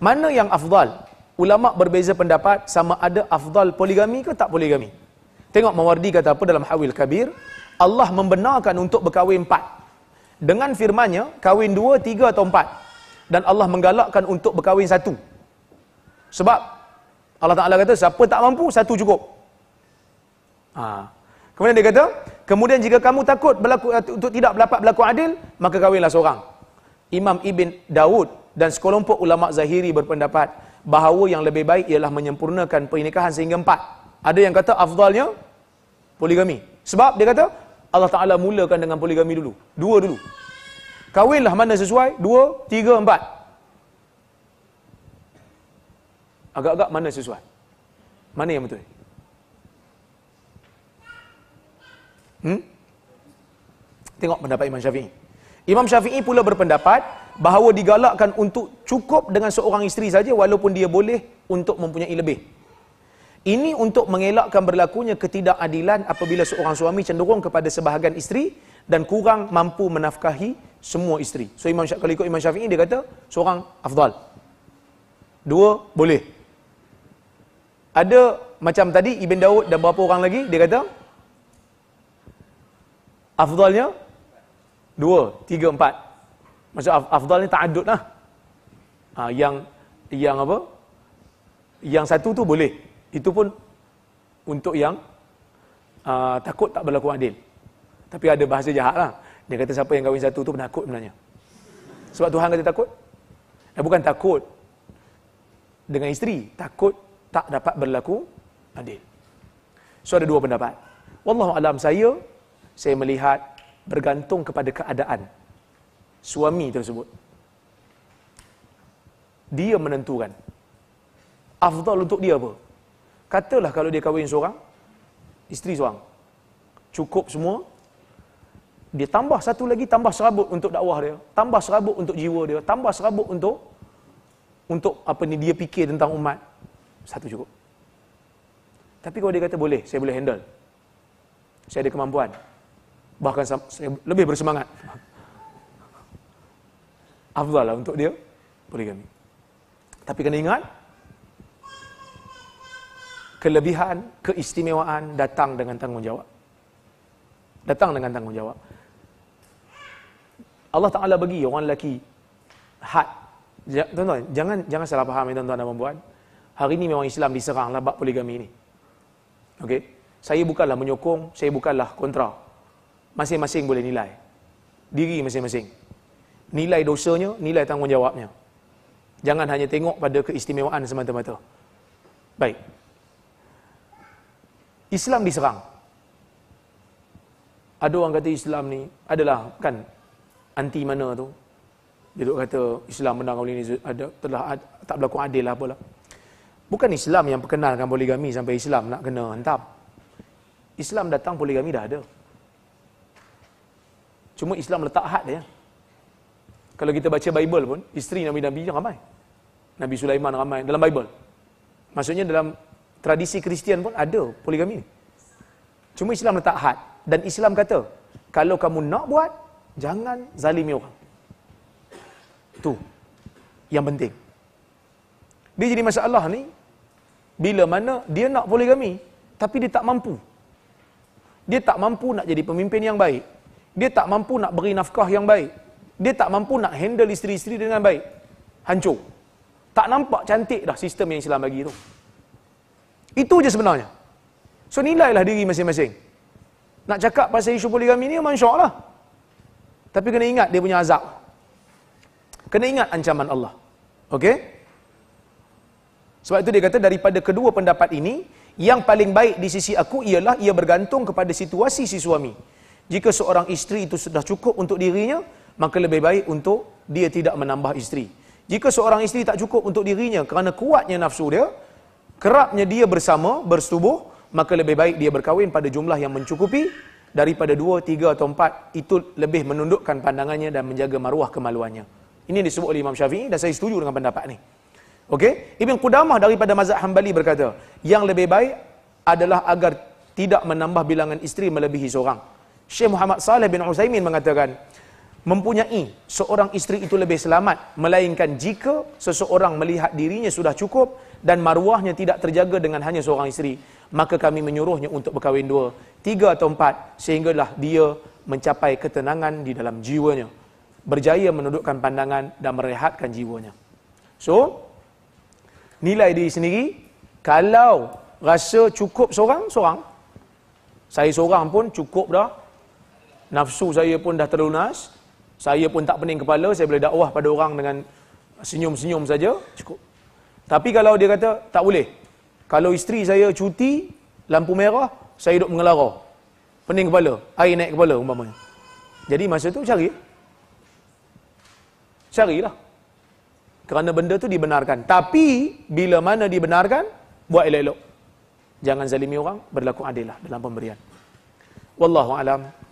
Mana yang afdal? Ulama berbeza pendapat sama ada afdal poligami ke tak poligami. Tengok Mawardi kata apa dalam Hawil Kabir, Allah membenarkan untuk berkahwin empat. Dengan firmannya, kahwin dua, tiga atau empat. Dan Allah menggalakkan untuk berkahwin satu. Sebab Allah Ta'ala kata, siapa tak mampu, satu cukup. Ha. Kemudian dia kata, kemudian jika kamu takut berlaku, untuk tidak dapat berlaku adil, maka kahwinlah seorang. Imam Ibn Dawud dan sekelompok ulama zahiri berpendapat bahawa yang lebih baik ialah menyempurnakan pernikahan sehingga empat. Ada yang kata afdalnya poligami. Sebab dia kata Allah Ta'ala mulakan dengan poligami dulu. Dua dulu. Kawinlah mana sesuai. Dua, tiga, empat. Agak-agak mana sesuai? Mana yang betul? Hmm? Tengok pendapat Imam Syafi'i. Imam Syafi'i pula berpendapat bahawa digalakkan untuk cukup dengan seorang isteri saja walaupun dia boleh untuk mempunyai lebih. Ini untuk mengelakkan berlakunya ketidakadilan apabila seorang suami cenderung kepada sebahagian isteri dan kurang mampu menafkahi semua isteri. So Imam Syafi'i kalau ikut Imam Syafi'i dia kata seorang afdal. Dua boleh. Ada macam tadi Ibn Daud dan berapa orang lagi dia kata afdalnya dua, tiga, empat. Maksud af afdal ni ta'adud lah. Ha, yang yang apa? Yang satu tu boleh. Itu pun untuk yang uh, takut tak berlaku adil. Tapi ada bahasa jahat lah. Dia kata siapa yang kahwin satu tu penakut sebenarnya. Sebab Tuhan kata takut. Eh, bukan takut dengan isteri. Takut tak dapat berlaku adil. So ada dua pendapat. Wallahu alam saya, saya melihat bergantung kepada keadaan suami tersebut. Dia menentukan afdal untuk dia apa? Katalah kalau dia kahwin seorang, isteri seorang. Cukup semua. Dia tambah satu lagi, tambah serabut untuk dakwah dia. Tambah serabut untuk jiwa dia. Tambah serabut untuk untuk apa ni dia fikir tentang umat. Satu cukup. Tapi kalau dia kata boleh, saya boleh handle. Saya ada kemampuan bahkan saya lebih bersemangat. Afdal lah untuk dia berikan. Tapi kena ingat, kelebihan, keistimewaan datang dengan tanggungjawab. Datang dengan tanggungjawab. Allah Ta'ala bagi orang lelaki had. Tuan-tuan, jangan, jangan salah faham ya tuan-tuan dan perempuan. Hari ini memang Islam diserang lah bab poligami ini. Okay, Saya bukanlah menyokong, saya bukanlah kontra masing-masing boleh nilai. Diri masing-masing. Nilai dosanya, nilai tanggungjawabnya. Jangan hanya tengok pada keistimewaan semata-mata. Baik. Islam diserang. Ada orang kata Islam ni adalah kan anti mana tu. Dia duk kata Islam benar kau ini ada telah ad, tak berlaku adil lah apalah. Bukan Islam yang perkenalkan poligami sampai Islam nak kena hentam. Islam datang poligami dah ada. Cuma Islam letak had dia. Kalau kita baca Bible pun, isteri Nabi-Nabi dia ramai. Nabi Sulaiman ramai dalam Bible. Maksudnya dalam tradisi Kristian pun ada poligami ni. Cuma Islam letak had. Dan Islam kata, kalau kamu nak buat, jangan zalimi orang. Tu yang penting. Dia jadi masalah ni, bila mana dia nak poligami, tapi dia tak mampu. Dia tak mampu nak jadi pemimpin yang baik. Dia tak mampu nak beri nafkah yang baik. Dia tak mampu nak handle isteri-isteri dengan baik. Hancur. Tak nampak cantik dah sistem yang Islam bagi tu. Itu je sebenarnya. So nilailah diri masing-masing. Nak cakap pasal isu poligami ni, mansyak lah. Tapi kena ingat dia punya azab. Kena ingat ancaman Allah. Okay? Sebab itu dia kata daripada kedua pendapat ini, yang paling baik di sisi aku ialah ia bergantung kepada situasi si suami jika seorang isteri itu sudah cukup untuk dirinya, maka lebih baik untuk dia tidak menambah isteri. Jika seorang isteri tak cukup untuk dirinya kerana kuatnya nafsu dia, kerapnya dia bersama, bersetubuh, maka lebih baik dia berkahwin pada jumlah yang mencukupi daripada dua, tiga atau empat. Itu lebih menundukkan pandangannya dan menjaga maruah kemaluannya. Ini disebut oleh Imam Syafi'i dan saya setuju dengan pendapat ini. Okey, Ibn Qudamah daripada mazhab Hanbali berkata, yang lebih baik adalah agar tidak menambah bilangan isteri melebihi seorang. Syekh Muhammad Saleh bin Uzaimin mengatakan, mempunyai seorang isteri itu lebih selamat melainkan jika seseorang melihat dirinya sudah cukup dan maruahnya tidak terjaga dengan hanya seorang isteri, maka kami menyuruhnya untuk berkahwin dua, tiga atau empat sehinggalah dia mencapai ketenangan di dalam jiwanya, berjaya menundukkan pandangan dan merehatkan jiwanya. So, nilai diri sendiri kalau rasa cukup seorang seorang saya seorang pun cukup dah nafsu saya pun dah terlunas saya pun tak pening kepala saya boleh dakwah pada orang dengan senyum-senyum saja cukup tapi kalau dia kata tak boleh kalau isteri saya cuti lampu merah saya duduk mengelara pening kepala air naik kepala umpamanya jadi masa tu cari carilah kerana benda tu dibenarkan tapi bila mana dibenarkan buat elok-elok jangan zalimi orang berlaku adil lah dalam pemberian wallahu alam